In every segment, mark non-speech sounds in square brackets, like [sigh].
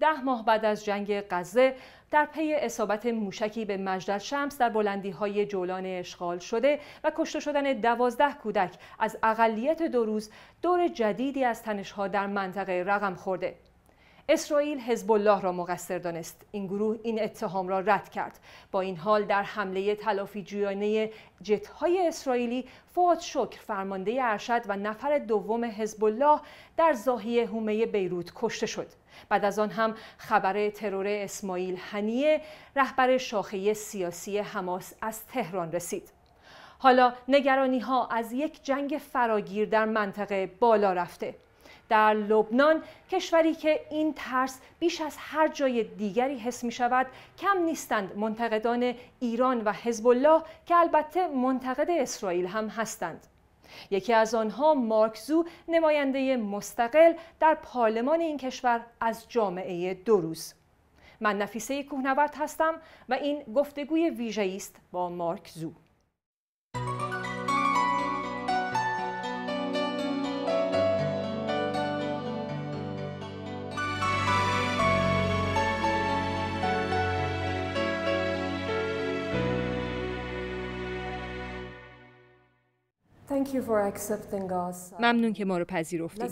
ده ماه بعد از جنگ غزه در پی اصابت موشکی به مجدل شمس در بلندی های جولان اشغال شده و کشته شدن دوازده کودک از اقلیت دو روز دور جدیدی از تنشها در منطقه رقم خورده اسرائیل حزب الله را مقصر دانست این گروه این اتهام را رد کرد با این حال در حمله تلافی جویانه جتهای اسرائیلی فوت شکر فرمانده ارشد و نفر دوم حزب الله در زاهی هومه بیروت کشته شد بعد از آن هم خبر ترور اسماعیل هنیه رهبر شاخه سیاسی حماس از تهران رسید حالا نگرانی ها از یک جنگ فراگیر در منطقه بالا رفته در لبنان کشوری که این ترس بیش از هر جای دیگری حس می شود کم نیستند منتقدان ایران و حزب الله که البته منتقد اسرائیل هم هستند یکی از آنها مارکزو نماینده مستقل در پارلمان این کشور از جامعه دو روز من نفیسه کوهنورد هستم و این گفتگوی ویژه است با مارکزو ممنون که ما رو پذیرفتید.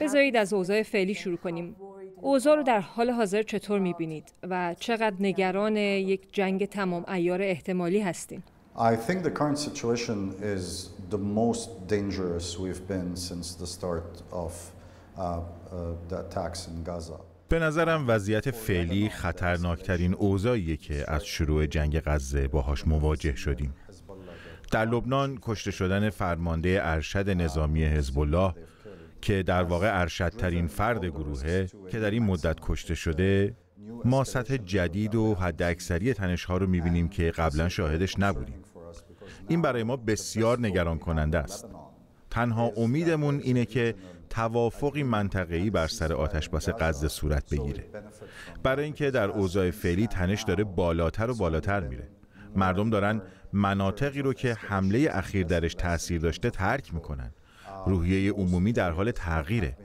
بذارید از اوضاع فعلی شروع کنیم. اوضاع رو در حال حاضر چطور میبینید و چقدر نگران یک جنگ تمام ایار احتمالی هستیم؟ uh, uh, به نظرم وضعیت فعلی خطرناکترین اوضاعیه که از شروع جنگ غزه باهاش مواجه شدیم. در لبنان کشته شدن فرمانده ارشد نظامی حزب الله که در واقع ارشدترین فرد گروهه که در این مدت کشته شده ما سطح جدید و حد اکثری تنش ها رو میبینیم که قبلا شاهدش نبودیم این برای ما بسیار نگران کننده است تنها امیدمون اینه که توافقی منطقه‌ای بر سر بس غزه صورت بگیره برای اینکه در اوضاع فعلی تنش داره بالاتر و بالاتر میره مردم دارن مناطقی رو که حمله اخیر درش تاثیر داشته ترک میکنن روحیه عمومی در حال تغییره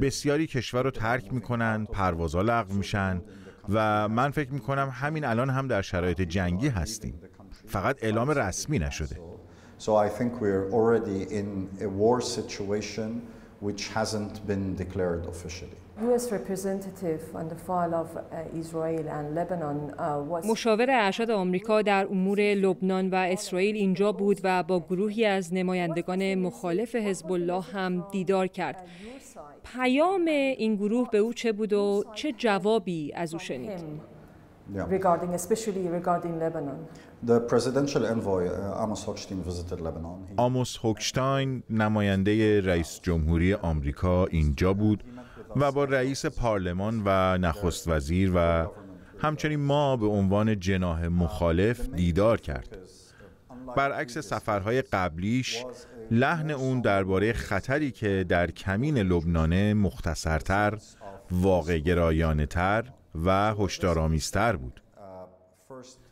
بسیاری کشور رو ترک میکنن پروازها لغو میشن و من فکر میکنم همین الان هم در شرایط جنگی هستیم فقط اعلام رسمی نشده Uh, uh, مشاور ارشد آمریکا در امور لبنان و اسرائیل اینجا بود و با گروهی از نمایندگان مخالف حزب الله هم دیدار کرد. پیام این گروه به او چه بود و چه جوابی از او شنید؟ آموس هوکشتاین uh, نماینده رئیس جمهوری آمریکا اینجا بود و با رئیس پارلمان و نخست وزیر و همچنین ما به عنوان جناه مخالف دیدار کرد برعکس سفرهای قبلیش لحن اون درباره خطری که در کمین لبنانه مختصرتر واقع تر و هشدارآمیزتر بود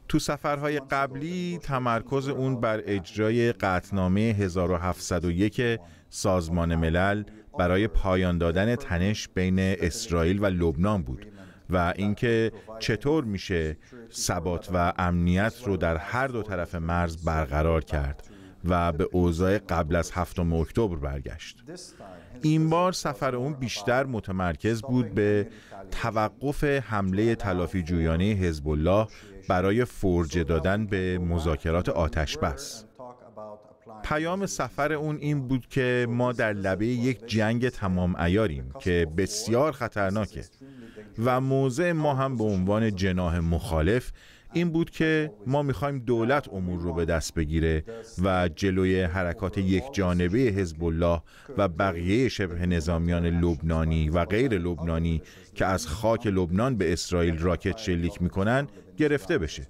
تو سفرهای قبلی تمرکز اون بر اجرای قطنامه 1701 سازمان ملل برای پایان دادن تنش بین اسرائیل و لبنان بود و اینکه چطور میشه ثبات و امنیت رو در هر دو طرف مرز برقرار کرد و به اوضاع قبل از هفتم اکتبر برگشت. این بار سفر اون بیشتر متمرکز بود به توقف حمله تلافی جویانه حزب الله برای فرجه دادن به مذاکرات آتش بس. پیام سفر اون این بود که ما در لبه یک جنگ تمام ایاریم که بسیار خطرناکه و موضع ما هم به عنوان جناه مخالف این بود که ما میخوایم دولت امور رو به دست بگیره و جلوی حرکات یک جانبه حزب الله و بقیه شبه نظامیان لبنانی و غیر لبنانی که از خاک لبنان به اسرائیل راکت شلیک میکنن گرفته بشه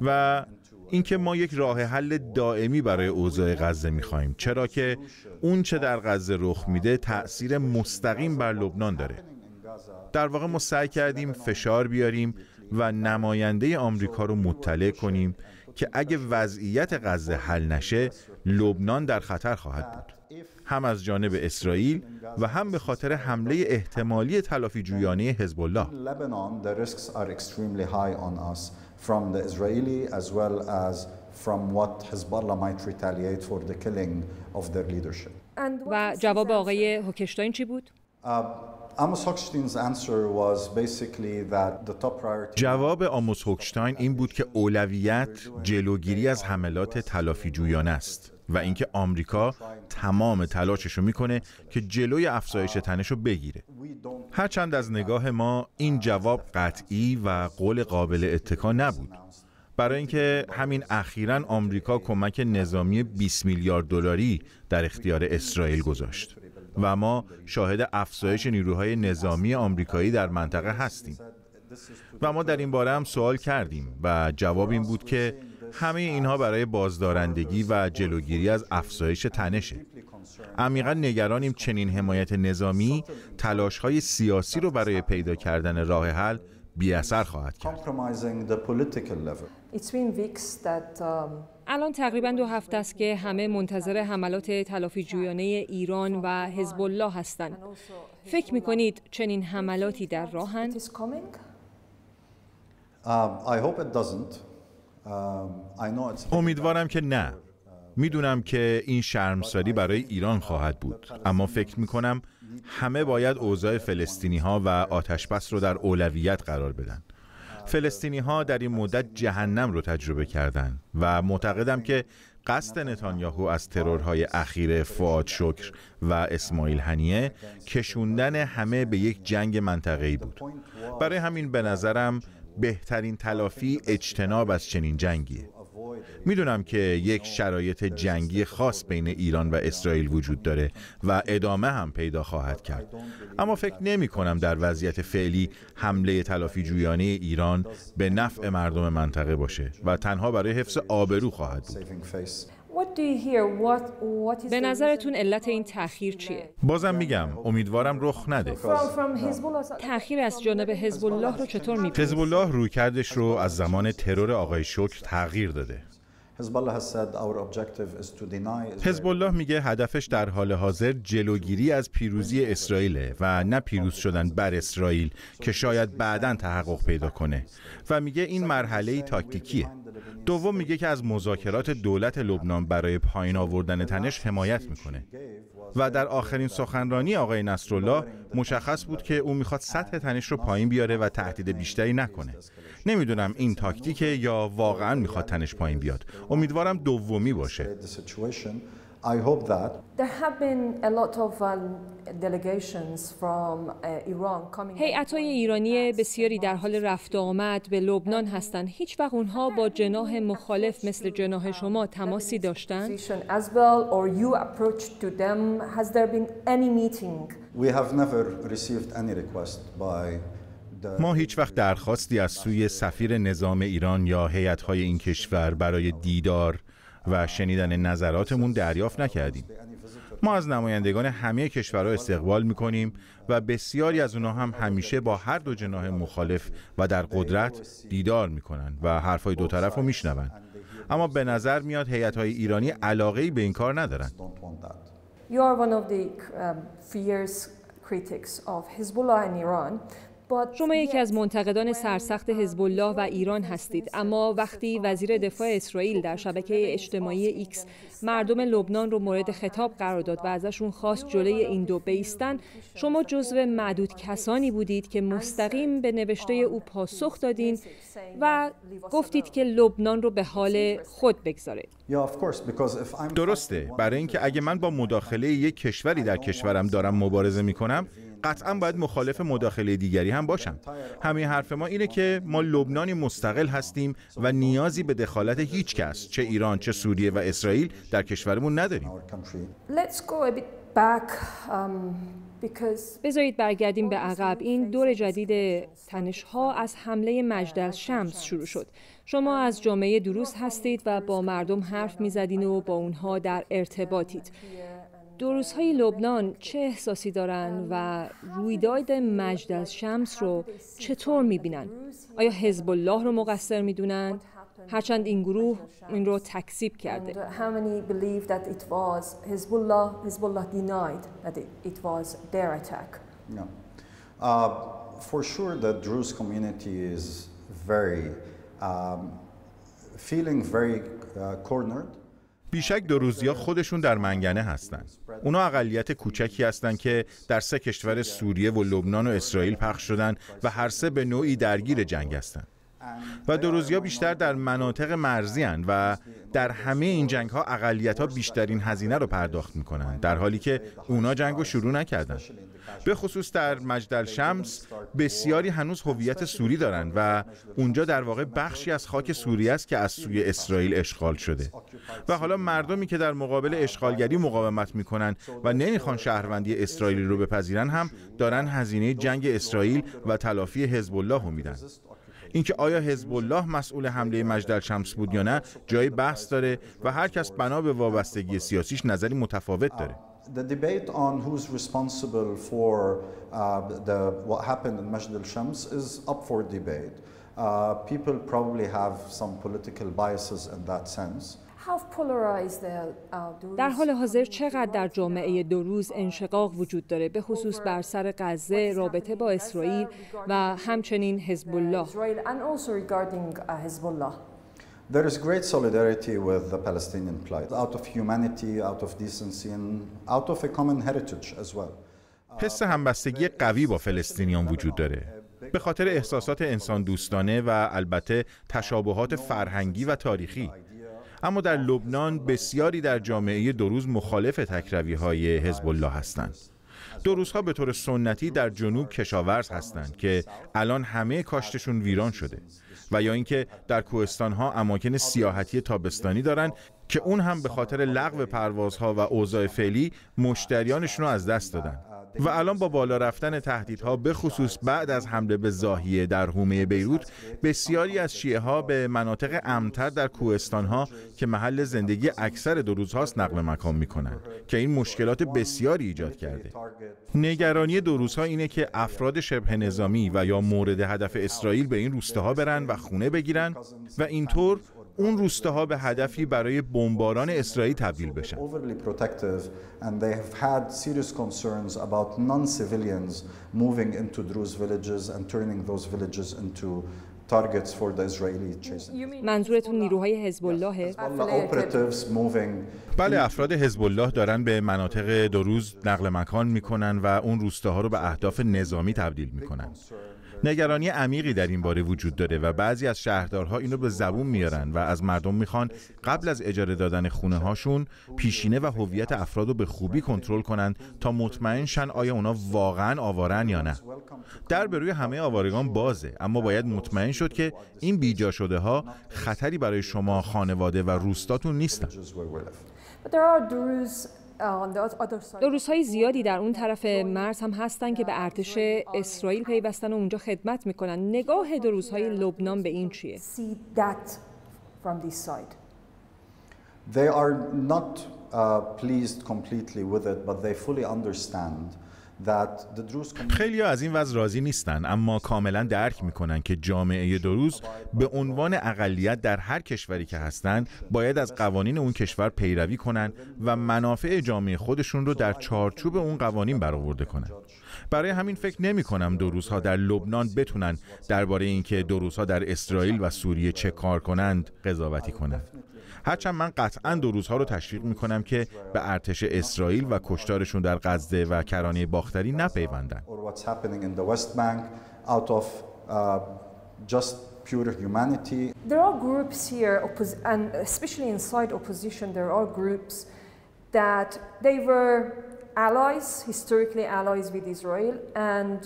و اینکه ما یک راه حل دائمی برای اوضاع غزه میخواهیم چرا که اون چه در غزه رخ میده تاثیر مستقیم بر لبنان داره در واقع ما سعی کردیم فشار بیاریم و نماینده آمریکا رو مطلع کنیم که اگه وضعیت غزه حل نشه لبنان در خطر خواهد بود هم از جانب اسرائیل و هم به خاطر حمله احتمالی تلافی جویانه حزب الله from the Israeli as well as from what Hezbollah might retaliate for the killing of their leadership. And what Amos answer was basically that the top priority جواب آموس هوکشتاین این بود که اولویت جلوگیری از حملات تلافی جویان است. و اینکه آمریکا تمام تلاشش رو میکنه که جلوی افزایش تنش رو بگیره هرچند از نگاه ما این جواب قطعی و قول قابل اتکا نبود برای اینکه همین اخیرا آمریکا کمک نظامی 20 میلیارد دلاری در اختیار اسرائیل گذاشت و ما شاهد افزایش نیروهای نظامی آمریکایی در منطقه هستیم و ما در این باره هم سوال کردیم و جواب این بود که همه اینها برای بازدارندگی و جلوگیری از افزایش تنشه عمیقا نگرانیم چنین حمایت نظامی تلاش های سیاسی رو برای پیدا کردن راه حل بی اثر خواهد کرد. Um, الان تقریبا دو هفته است که همه منتظر حملات تلافی جویانه ایران و حزب الله هستند. فکر می کنید چنین حملاتی در راهند؟ امیدوارم که نه میدونم که این شرمساری برای ایران خواهد بود اما فکر میکنم همه باید اوضاع فلسطینی ها و آتشبس رو در اولویت قرار بدن فلسطینی ها در این مدت جهنم رو تجربه کردن و معتقدم که قصد نتانیاهو از ترورهای اخیر فعاد شکر و اسماعیل هنیه کشوندن همه به یک جنگ منطقه‌ای بود برای همین به نظرم بهترین تلافی اجتناب از چنین جنگیه میدونم که یک شرایط جنگی خاص بین ایران و اسرائیل وجود داره و ادامه هم پیدا خواهد کرد اما فکر نمی کنم در وضعیت فعلی حمله تلافی جویانه ایران به نفع مردم منطقه باشه و تنها برای حفظ آبرو خواهد بود به نظرتون علت این تاخیر چیه؟ بازم میگم امیدوارم رخ نده. تاخیر از جانب حزب الله رو چطور میبینید؟ حزب الله رویکردش رو از زمان ترور آقای شکر تغییر داده. حزب الله میگه هدفش در حال حاضر جلوگیری از پیروزی اسرائیل و نه پیروز شدن بر اسرائیل که شاید بعدا تحقق پیدا کنه و میگه این مرحله تاکتیکیه دوم میگه که از مذاکرات دولت لبنان برای پایین آوردن تنش حمایت میکنه و در آخرین سخنرانی آقای نصرالله مشخص بود که او میخواد سطح تنش رو پایین بیاره و تهدید بیشتری نکنه نمیدونم این تاکتیکه یا واقعا میخواد تنش پایین بیاد امیدوارم دومی باشه um, uh, هیئت های ایرانی بسیاری در حال رفت و آمد به لبنان هستند. هیچ وقت اونها با جناه مخالف مثل جناه شما تماسی داشتند؟ We have never received any request by ما هیچ وقت درخواستی از سوی سفیر نظام ایران یا هیئت‌های این کشور برای دیدار و شنیدن نظراتمون دریافت نکردیم. ما از نمایندگان همه کشورها استقبال میکنیم و بسیاری از اونها هم همیشه با هر دو جناه مخالف و در قدرت دیدار میکنن و حرفای دو طرف رو میشنوند. اما به نظر میاد های ایرانی علاقه به این کار ندارن. شما یکی از منتقدان سرسخت حزب الله و ایران هستید اما وقتی وزیر دفاع اسرائیل خب، در شبکه اجتماعی ایکس مردم لبنان رو مورد خطاب قرار داد و ازشون خواست جلوی این دو بیستن شما جزو معدود کسانی بودید که مستقیم به نوشته او پاسخ دادین و گفتید که لبنان رو به حال خود بگذارید درسته برای اینکه اگه من با مداخله یک کشوری در کشورم دارم مبارزه می کنم قطعا باید مخالف مداخله دیگری هم باشم همه حرف ما اینه که ما لبنانی مستقل هستیم و نیازی به دخالت هیچ کس چه ایران چه سوریه و اسرائیل در کشورمون نداریم um, بذارید برگردیم به عقب این دور جدید تنشها از حمله مجدل شمس شروع شد شما از جامعه دروس هستید و با مردم حرف میزدین و با اونها در ارتباطید های لبنان چه احساسی دارن و رویداد مجد از شمس رو چطور میبینن؟ آیا حزب الله رو مقصر میدونن؟ هرچند این گروه این رو تکسیب کرده. feeling very uh, cornered. بیشک ها خودشون در منگنه هستند. اونا اقلیت کوچکی هستند که در سه کشور سوریه و لبنان و اسرائیل پخش شدن و هر سه به نوعی درگیر جنگ هستند. و دروزی بیشتر در مناطق مرزی و در همه این جنگ ها اقلیت ها بیشترین هزینه رو پرداخت میکنن در حالی که اونا جنگ رو شروع نکردن به خصوص در مجدل شمس بسیاری هنوز هویت سوری دارند و اونجا در واقع بخشی از خاک سوریه است که از سوی اسرائیل اشغال شده و حالا مردمی که در مقابل اشغالگری مقاومت میکنن و نمیخوان شهروندی اسرائیلی رو بپذیرن هم دارن هزینه جنگ اسرائیل و تلافی حزب الله رو میدن اینکه آیا حزب الله مسئول حمله مجدل شمس بود یا نه جای بحث داره و هر کس بنا به وابستگی سیاسیش نظری متفاوت داره Uh, در حال حاضر چقدر در جامعه دو روز انشقاق وجود داره به خصوص بر سر غزه رابطه با اسرائیل و همچنین حزب الله uh, حس همبستگی قوی با فلسطینیان وجود داره. به خاطر احساسات انسان دوستانه و البته تشابهات فرهنگی و تاریخی اما در لبنان بسیاری در جامعه دروز مخالف تکروی های حزب الله هستند دروزها به طور سنتی در جنوب کشاورز هستند که الان همه کاشتشون ویران شده و یا اینکه در کوهستان ها اماکن سیاحتی تابستانی دارند که اون هم به خاطر لغو پروازها و اوضاع فعلی مشتریانشون رو از دست دادن و الان با بالا رفتن تهدیدها به خصوص بعد از حمله به زاهیه در حومه بیروت بسیاری از شیعه ها به مناطق امتر در کوهستان ها که محل زندگی اکثر دروز هاست نقل مکان می که این مشکلات بسیاری ایجاد کرده نگرانی دروز ها اینه که افراد شبه نظامی و یا مورد هدف اسرائیل به این روستاها برن و خونه بگیرن و اینطور اون روستاها به هدفی برای بمباران اسرائیل تبدیل بشن منظورتون نیروهای حزب الله بله افراد حزب الله دارن به مناطق دروز نقل مکان میکنن و اون روستاها رو به اهداف نظامی تبدیل میکنن نگرانی عمیقی در این باره وجود داره و بعضی از شهردارها اینو به زبون میارن و از مردم میخوان قبل از اجاره دادن خونه هاشون پیشینه و هویت افراد رو به خوبی کنترل کنند تا مطمئن شن آیا اونا واقعا آوارن یا نه در به روی همه آوارگان بازه اما باید مطمئن شد که این بیجا شده ها خطری برای شما خانواده و روستاتون نیستن دو های زیادی در اون طرف مرز هم هستن که به ارتش آره. اسرائیل پیوستن و اونجا خدمت میکنن نگاه دو روزهای لبنان به این چیه They are not uh, pleased completely with it, but they fully understand خیلی از این وضع راضی نیستن اما کاملا درک میکنن که جامعه دروز به عنوان اقلیت در هر کشوری که هستند باید از قوانین اون کشور پیروی کنند و منافع جامعه خودشون رو در چارچوب اون قوانین برآورده کنند. برای همین فکر نمی کنم دروزها در لبنان بتونن درباره اینکه دروزها در اسرائیل و سوریه چه کار کنند قضاوتی کنند. هرچند من قطعا دو روزها رو تشویق میکنم که به ارتش اسرائیل و کشتارشون در غزه و کرانه باختری نپیوندن There are groups here, and especially inside opposition, there are groups that they were allies, historically allies with Israel, and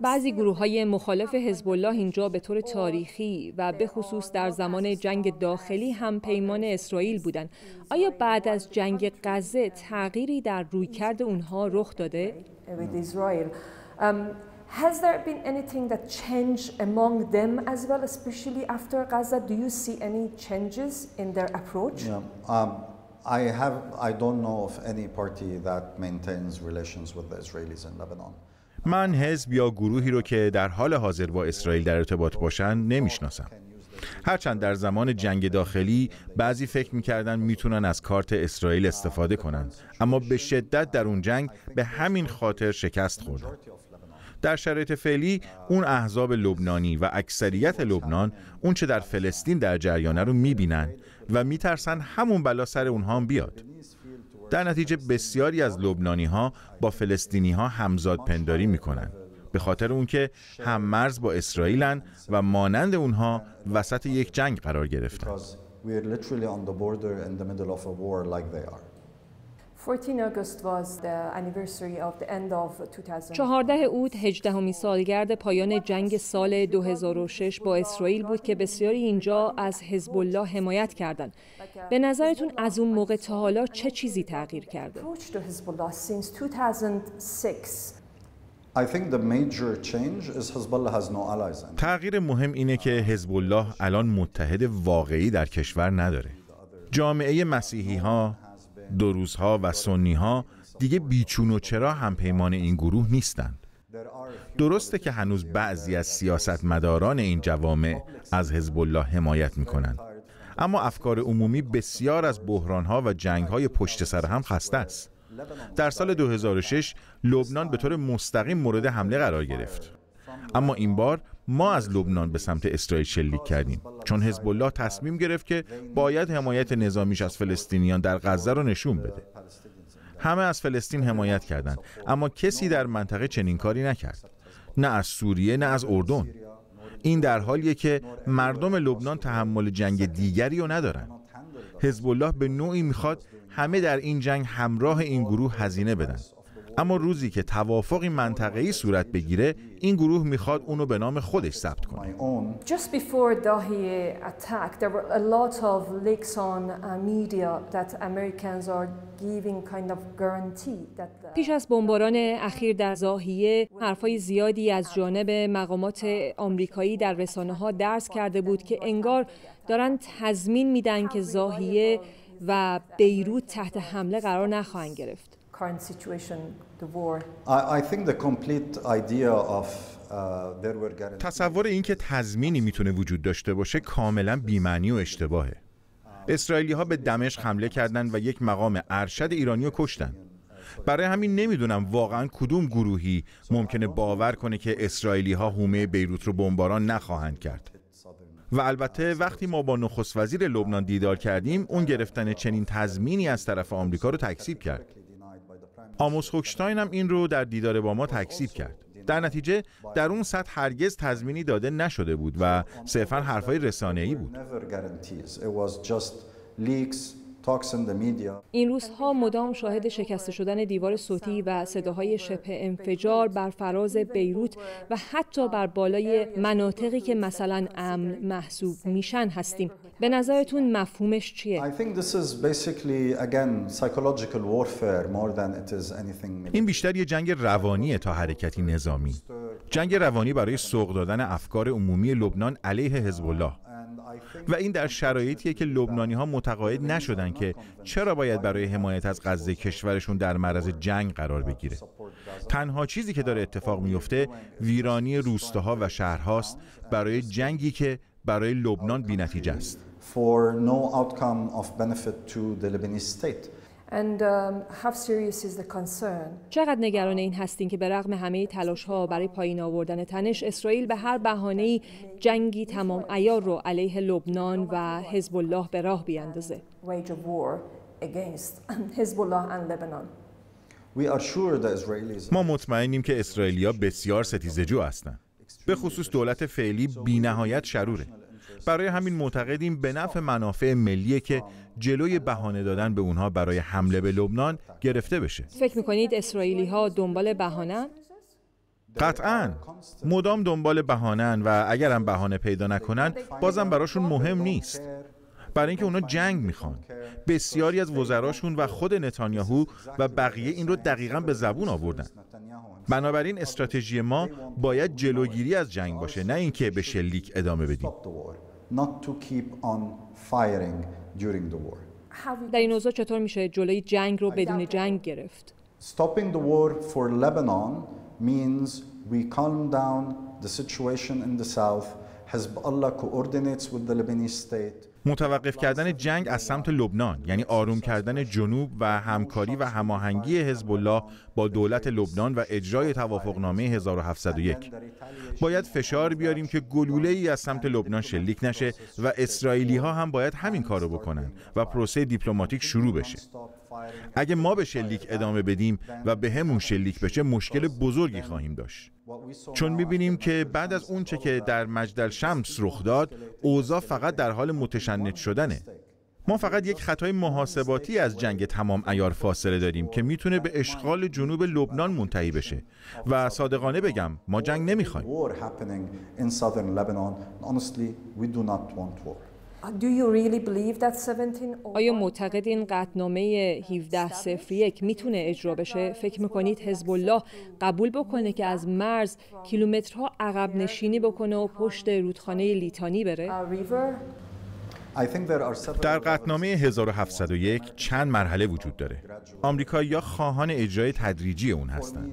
بعضی گروه های مخالف حزب الله اینجا به طور تاریخی و به خصوص در زمان جنگ داخلی هم پیمان اسرائیل بودند. آیا بعد از جنگ غزه تغییری در رویکرد اونها رخ داده؟ Has there been anything that changed among them as well, especially after Gaza? Do you see any changes in their approach? Yeah. Um, I have. I don't know of any party that maintains relations with the Israelis in Lebanon. من حزب یا گروهی رو که در حال حاضر با اسرائیل در ارتباط باشند نمیشناسم هرچند در زمان جنگ داخلی بعضی فکر میکردن میتونن از کارت اسرائیل استفاده کنند اما به شدت در اون جنگ به همین خاطر شکست خوردن در شرایط فعلی اون احزاب لبنانی و اکثریت لبنان اون چه در فلسطین در جریانه رو میبینن و میترسن همون بلا سر اونها هم بیاد در نتیجه بسیاری از لبنانی ها با فلسطینی ها همزاد پنداری می به خاطر اون که هم مرز با اسرائیلن و مانند اونها وسط یک جنگ قرار گرفتن. چهارده اوت همی سالگرد پایان جنگ سال 2006 با اسرائیل بود که بسیاری اینجا از حزب الله حمایت کردند به نظرتون از اون موقع تا حالا چه چیزی تغییر کرده؟ تغییر مهم اینه که حزب الله الان متحد واقعی در کشور نداره. جامعه مسیحی ها، دروز ها و سنی ها دیگه بیچون و چرا هم پیمان این گروه نیستند. درسته که هنوز بعضی از سیاستمداران این جوامع از حزب الله حمایت میکنند اما افکار عمومی بسیار از بحرانها و جنگهای پشت سر هم خسته است. در سال 2006 لبنان به طور مستقیم مورد حمله قرار گرفت. اما این بار ما از لبنان به سمت اسرائیل شلیک کردیم چون حزب الله تصمیم گرفت که باید حمایت نظامیش از فلسطینیان در غزه رو نشون بده. همه از فلسطین حمایت کردند اما کسی در منطقه چنین کاری نکرد. نه از سوریه نه از اردن. این در حالیه که مردم لبنان تحمل جنگ دیگری رو ندارن حزب الله به نوعی میخواد همه در این جنگ همراه این گروه هزینه بدن اما روزی که توافقی منطقه‌ای صورت بگیره این گروه میخواد اونو به نام خودش ثبت کنه پیش از بمباران اخیر در زاهیه حرفای زیادی از جانب مقامات آمریکایی در رسانه ها درس کرده بود که انگار دارن تضمین میدن که زاهیه و بیروت تحت حمله قرار نخواهند گرفت current situation, the war. I, I think the complete idea of uh, تصور اینکه تضمینی میتونه وجود داشته باشه کاملا بیمعنی و اشتباهه اسرائیلی ها به دمشق حمله کردند و یک مقام ارشد ایرانی رو کشتن برای همین نمیدونم واقعا کدوم گروهی ممکنه باور کنه که اسرائیلی ها هومه بیروت رو بمباران نخواهند کرد و البته وقتی ما با نخست وزیر لبنان دیدار کردیم اون گرفتن چنین تضمینی از طرف آمریکا رو تکذیب کرد آموس هوکشتاین هم این رو در دیدار با ما تکذیب کرد در نتیجه در اون سطح هرگز تضمینی داده نشده بود و صرفا حرفای رسانه‌ای بود این روزها مدام شاهد شکسته شدن دیوار صوتی و صداهای شبه انفجار بر فراز بیروت و حتی بر بالای مناطقی که مثلا امن محسوب میشن هستیم به نظرتون مفهومش چیه این بیشتر یه جنگ روانیه تا حرکتی نظامی جنگ روانی برای سوق دادن افکار عمومی لبنان علیه حزب الله و این در شرایطیه که لبنانی ها متقاعد نشدن که چرا باید برای حمایت از غزه کشورشون در معرض جنگ قرار بگیره تنها چیزی که داره اتفاق میفته ویرانی روستاها و شهرهاست برای جنگی که برای لبنان بینتیجه است Um, چقدر نگران این هستین که به رغم همه تلاش ها برای پایین آوردن تنش اسرائیل به هر بهانه‌ای جنگی تمام ایار رو علیه لبنان و حزب الله به راه بیاندازه [laughs] ما مطمئنیم که اسرائیلیا بسیار ستیزجو هستند به خصوص دولت فعلی بی نهایت شروره برای همین معتقدیم به نفع منافع ملیه که جلوی بهانه دادن به اونها برای حمله به لبنان گرفته بشه فکر میکنید اسرائیلی ها دنبال بهانه قطعا مدام دنبال بهانن و اگرم بهانه پیدا نکنن بازم براشون مهم نیست برای اینکه اونا جنگ میخوان بسیاری از وزراشون و خود نتانیاهو و بقیه این رو دقیقا به زبون آوردن بنابراین استراتژی ما باید جلوگیری از جنگ باشه نه اینکه به شلیک ادامه بدیم during the war. در این اوضاع چطور میشه جلوی جنگ رو بدون جنگ گرفت؟ Stopping the war for Lebanon means we calm down the situation in the south. Hezbollah coordinates with the Lebanese state. متوقف کردن جنگ از سمت لبنان یعنی آروم کردن جنوب و همکاری و هماهنگی حزب الله با دولت لبنان و اجرای توافقنامه 1701 باید فشار بیاریم که گلوله ای از سمت لبنان شلیک نشه و اسرائیلی ها هم باید همین کارو بکنن و پروسه دیپلماتیک شروع بشه اگه ما به شلیک ادامه بدیم و به همون شلیک بشه مشکل بزرگی خواهیم داشت چون میبینیم که بعد از اون چه که در مجدل شمس رخ داد اوضاع فقط در حال متشنج شدنه ما فقط یک خطای محاسباتی از جنگ تمام ایار فاصله داریم که میتونه به اشغال جنوب لبنان منتهی بشه و صادقانه بگم ما جنگ نمیخوایم Uh, oh آیا معتقد این قطنامه 1701 میتونه اجرا بشه؟ فکر میکنید حزب الله قبول بکنه که از مرز کیلومترها عقب نشینی بکنه و پشت رودخانه لیتانی بره؟ در قطنامه 1701 چند مرحله وجود داره. آمریکا یا خواهان اجرای تدریجی اون هستند.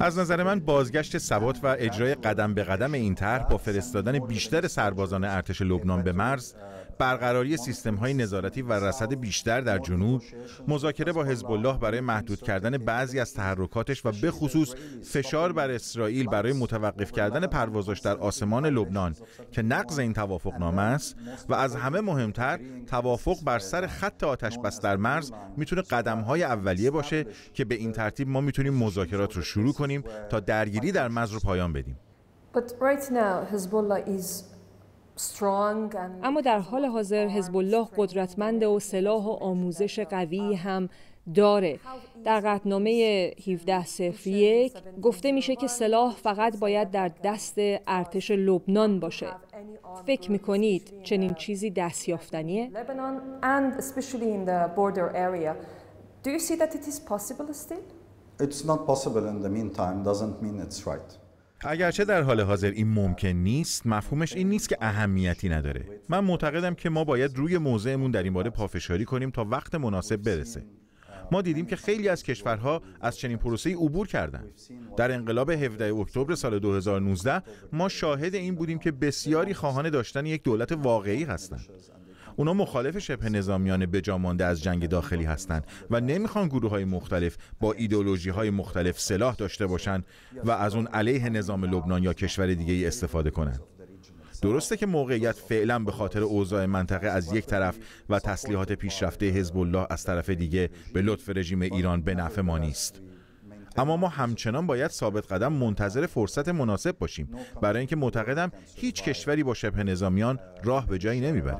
از نظر من بازگشت ثبات و اجرای قدم به قدم این طرح با فرستادن بیشتر سربازان ارتش لبنان به مرز برقراری سیستم های نظارتی و رصد بیشتر در جنوب، مذاکره با حزب الله برای محدود کردن بعضی از تحرکاتش و به خصوص فشار بر اسرائیل برای متوقف کردن پروازش در آسمان لبنان که نقض این توافق نامه است و از همه مهمتر توافق بر سر خط آتش بس در مرز میتونه قدم های اولیه باشه که به این ترتیب ما میتونیم مذاکرات رو شروع کنیم تا درگیری در مرز رو پایان بدیم. But right now, Hezbollah is اما در حال حاضر حزب الله قدرتمند و سلاح و آموزش قوی هم داره در قطنامه 1701 گفته میشه که سلاح فقط باید در دست ارتش لبنان باشه فکر میکنید چنین چیزی دستیافتنیه؟ It's not possible in the meantime doesn't mean it's right. اگرچه در حال حاضر این ممکن نیست مفهومش این نیست که اهمیتی نداره من معتقدم که ما باید روی موضعمون در این باره پافشاری کنیم تا وقت مناسب برسه ما دیدیم که خیلی از کشورها از چنین ای عبور کردند. در انقلاب 17 اکتبر سال 2019 ما شاهد این بودیم که بسیاری خواهان داشتن یک دولت واقعی هستند. اونا مخالف شبه نظامیان مانده از جنگ داخلی هستند و نمیخوان گروه های مختلف با ایدولوژی های مختلف سلاح داشته باشند و از اون علیه نظام لبنان یا کشور دیگه ای استفاده کنند. درسته که موقعیت فعلا به خاطر اوضاع منطقه از یک طرف و تسلیحات پیشرفته حزب الله از طرف دیگه به لطف رژیم ایران به نفع ما نیست اما ما همچنان باید ثابت قدم منتظر فرصت مناسب باشیم برای اینکه معتقدم هیچ کشوری با شبه نظامیان راه به جایی نمیبره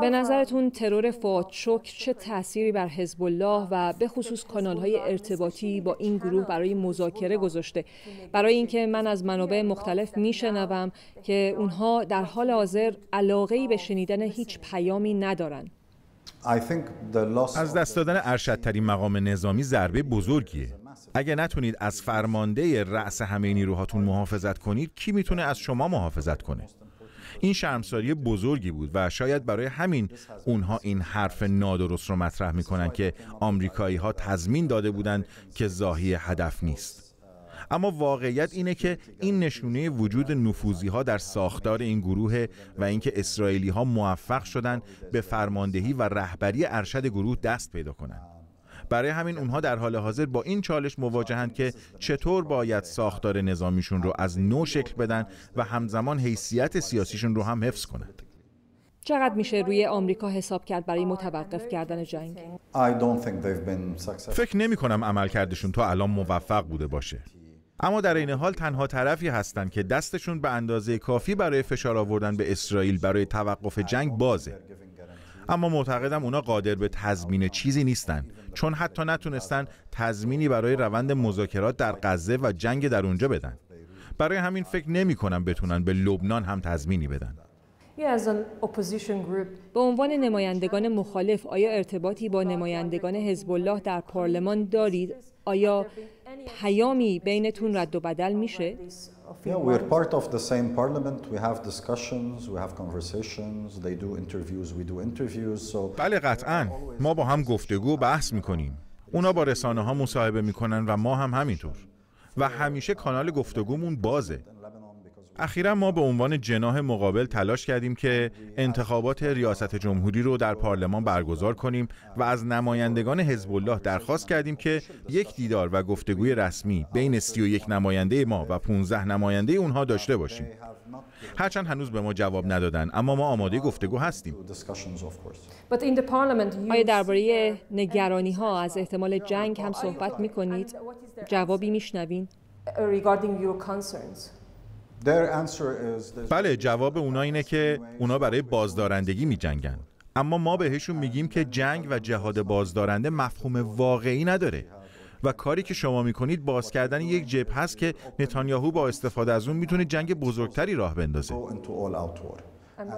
به نظرتون ترور فاتشوک چه تأثیری بر حزب الله و به خصوص کانالهای ارتباطی با این گروه برای مذاکره گذاشته برای اینکه من از منابع مختلف میشنوم که اونها در حال حاضر علاقه ای به شنیدن هیچ پیامی ندارند از دست دادن ارشدترین مقام نظامی ضربه بزرگیه اگه نتونید از فرمانده رأس همه نیروهاتون محافظت کنید کی میتونه از شما محافظت کنه این شرمساری بزرگی بود و شاید برای همین اونها این حرف نادرست رو مطرح میکنن که آمریکایی ها تضمین داده بودند که زاهی هدف نیست اما واقعیت اینه که این نشونه وجود نفوزی ها در ساختار این گروه و اینکه اسرائیلی ها موفق شدن به فرماندهی و رهبری ارشد گروه دست پیدا کنند. برای همین اونها در حال حاضر با این چالش مواجهند که چطور باید ساختار نظامیشون رو از نو شکل بدن و همزمان حیثیت سیاسیشون رو هم حفظ کنند. چقدر میشه روی آمریکا حساب کرد برای متوقف کردن جنگ؟ فکر نمی کنم عملکردشون تا الان موفق بوده باشه. اما در این حال تنها طرفی هستند که دستشون به اندازه کافی برای فشار آوردن به اسرائیل برای توقف جنگ بازه اما معتقدم اونا قادر به تضمین چیزی نیستن چون حتی نتونستن تضمینی برای روند مذاکرات در غزه و جنگ در اونجا بدن برای همین فکر نمی کنم بتونن به لبنان هم تضمینی بدن به عنوان نمایندگان مخالف آیا ارتباطی با نمایندگان حزب الله در پارلمان دارید آیا پیامی بینتون رد و بدل میشه؟ بله قطعا ما با هم گفتگو و بحث میکنیم. اونا با رسانه ها مصاحبه میکنن و ما هم همینطور. و همیشه کانال گفتگومون بازه اخیرا ما به عنوان جناح مقابل تلاش کردیم که انتخابات ریاست جمهوری رو در پارلمان برگزار کنیم و از نمایندگان حزب الله درخواست کردیم که یک دیدار و گفتگوی رسمی بین 31 نماینده ما و 15 نماینده اونها داشته باشیم. هرچند هنوز به ما جواب ندادن اما ما آماده گفتگو هستیم. آیا درباره نگرانی ها از احتمال جنگ هم صحبت می کنید؟ جوابی شنوین؟ uh, بله جواب اونا اینه که اونا برای بازدارندگی می جنگن. اما ما بهشون میگیم که جنگ و جهاد بازدارنده مفهوم واقعی نداره و کاری که شما میکنید باز کردن یک جبه هست که نتانیاهو با استفاده از اون میتونه جنگ بزرگتری راه بندازه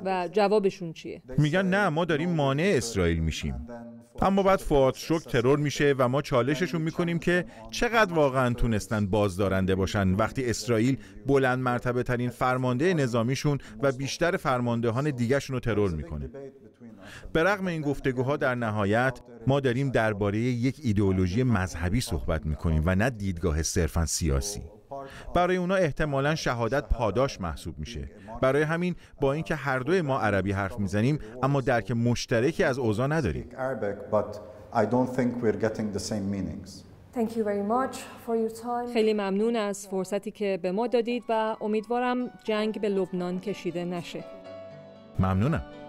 و جوابشون چیه میگن نه ما داریم مانع اسرائیل میشیم اما بعد فواد شوک ترور میشه و ما چالششون میکنیم که چقدر واقعا تونستن بازدارنده باشن وقتی اسرائیل بلند مرتبه ترین فرمانده نظامیشون و بیشتر فرماندهان دیگرشون رو ترور میکنه به رغم این گفتگوها در نهایت ما داریم درباره یک ایدئولوژی مذهبی صحبت میکنیم و نه دیدگاه صرفا سیاسی برای اونا احتمالا شهادت پاداش محسوب میشه برای همین با اینکه هر دوی ما عربی حرف میزنیم اما درک مشترکی از اوضاع نداریم خیلی ممنون از فرصتی که به ما دادید و امیدوارم جنگ به لبنان کشیده نشه ممنونم